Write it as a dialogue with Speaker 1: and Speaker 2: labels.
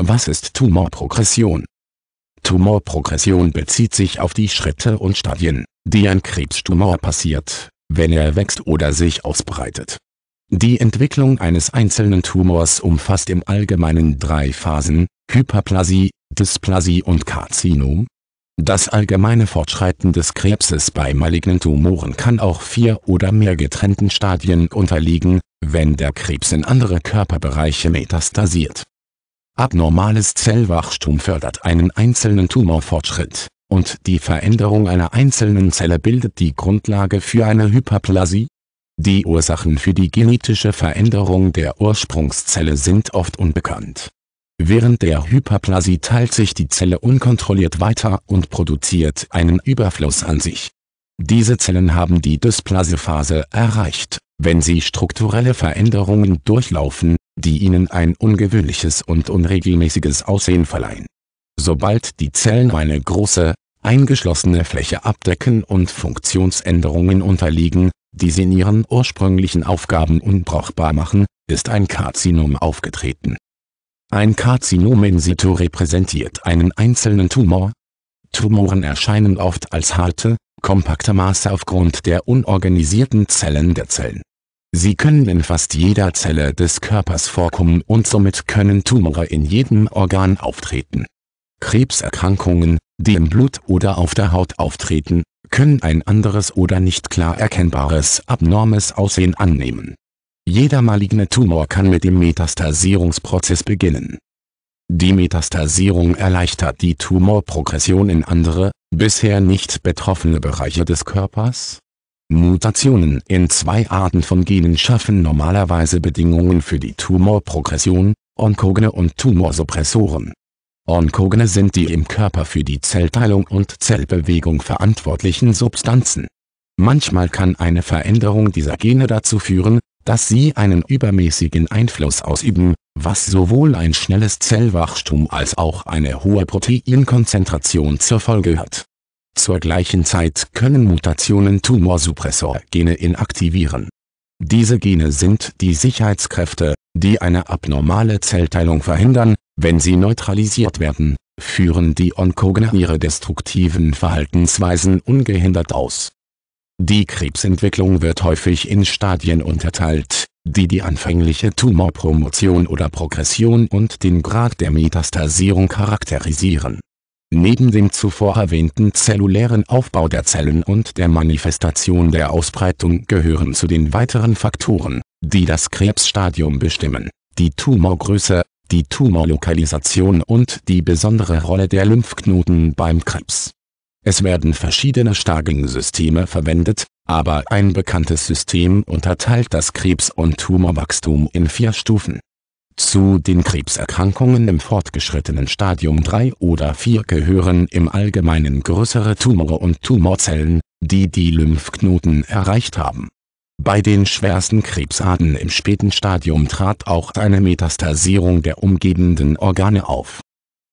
Speaker 1: Was ist Tumorprogression? Tumorprogression bezieht sich auf die Schritte und Stadien, die ein Krebstumor passiert, wenn er wächst oder sich ausbreitet. Die Entwicklung eines einzelnen Tumors umfasst im Allgemeinen drei Phasen, Hyperplasie, Dysplasie und Karzinom. Das allgemeine Fortschreiten des Krebses bei malignen Tumoren kann auch vier oder mehr getrennten Stadien unterliegen, wenn der Krebs in andere Körperbereiche metastasiert Abnormales Zellwachstum fördert einen einzelnen Tumorfortschritt, und die Veränderung einer einzelnen Zelle bildet die Grundlage für eine Hyperplasie. Die Ursachen für die genetische Veränderung der Ursprungszelle sind oft unbekannt. Während der Hyperplasie teilt sich die Zelle unkontrolliert weiter und produziert einen Überfluss an sich. Diese Zellen haben die Dysplasephase erreicht, wenn sie strukturelle Veränderungen durchlaufen die ihnen ein ungewöhnliches und unregelmäßiges Aussehen verleihen. Sobald die Zellen eine große, eingeschlossene Fläche abdecken und Funktionsänderungen unterliegen, die sie in ihren ursprünglichen Aufgaben unbrauchbar machen, ist ein Karzinom aufgetreten. Ein Karzinom in situ repräsentiert einen einzelnen Tumor. Tumoren erscheinen oft als harte, kompakte Maße aufgrund der unorganisierten Zellen der Zellen. Sie können in fast jeder Zelle des Körpers vorkommen und somit können Tumore in jedem Organ auftreten. Krebserkrankungen, die im Blut oder auf der Haut auftreten, können ein anderes oder nicht klar erkennbares abnormes Aussehen annehmen. Jeder maligne Tumor kann mit dem Metastasierungsprozess beginnen. Die Metastasierung erleichtert die Tumorprogression in andere, bisher nicht betroffene Bereiche des Körpers, Mutationen in zwei Arten von Genen schaffen normalerweise Bedingungen für die Tumorprogression, Onkogene und Tumorsuppressoren. Onkogene sind die im Körper für die Zellteilung und Zellbewegung verantwortlichen Substanzen. Manchmal kann eine Veränderung dieser Gene dazu führen, dass sie einen übermäßigen Einfluss ausüben, was sowohl ein schnelles Zellwachstum als auch eine hohe Proteinkonzentration zur Folge hat zur gleichen Zeit können Mutationen Tumorsuppressor-Gene inaktivieren. Diese Gene sind die Sicherheitskräfte, die eine abnormale Zellteilung verhindern, wenn sie neutralisiert werden, führen die Onkogene ihre destruktiven Verhaltensweisen ungehindert aus. Die Krebsentwicklung wird häufig in Stadien unterteilt, die die anfängliche Tumorpromotion oder Progression und den Grad der Metastasierung charakterisieren Neben dem zuvor erwähnten zellulären Aufbau der Zellen und der Manifestation der Ausbreitung gehören zu den weiteren Faktoren, die das Krebsstadium bestimmen, die Tumorgröße, die Tumorlokalisation und die besondere Rolle der Lymphknoten beim Krebs. Es werden verschiedene Staging-Systeme verwendet, aber ein bekanntes System unterteilt das Krebs- und Tumorwachstum in vier Stufen zu den Krebserkrankungen im fortgeschrittenen Stadium 3 oder 4 gehören im Allgemeinen größere Tumore und Tumorzellen, die die Lymphknoten erreicht haben. Bei den schwersten Krebsarten im späten Stadium trat auch eine Metastasierung der umgebenden Organe auf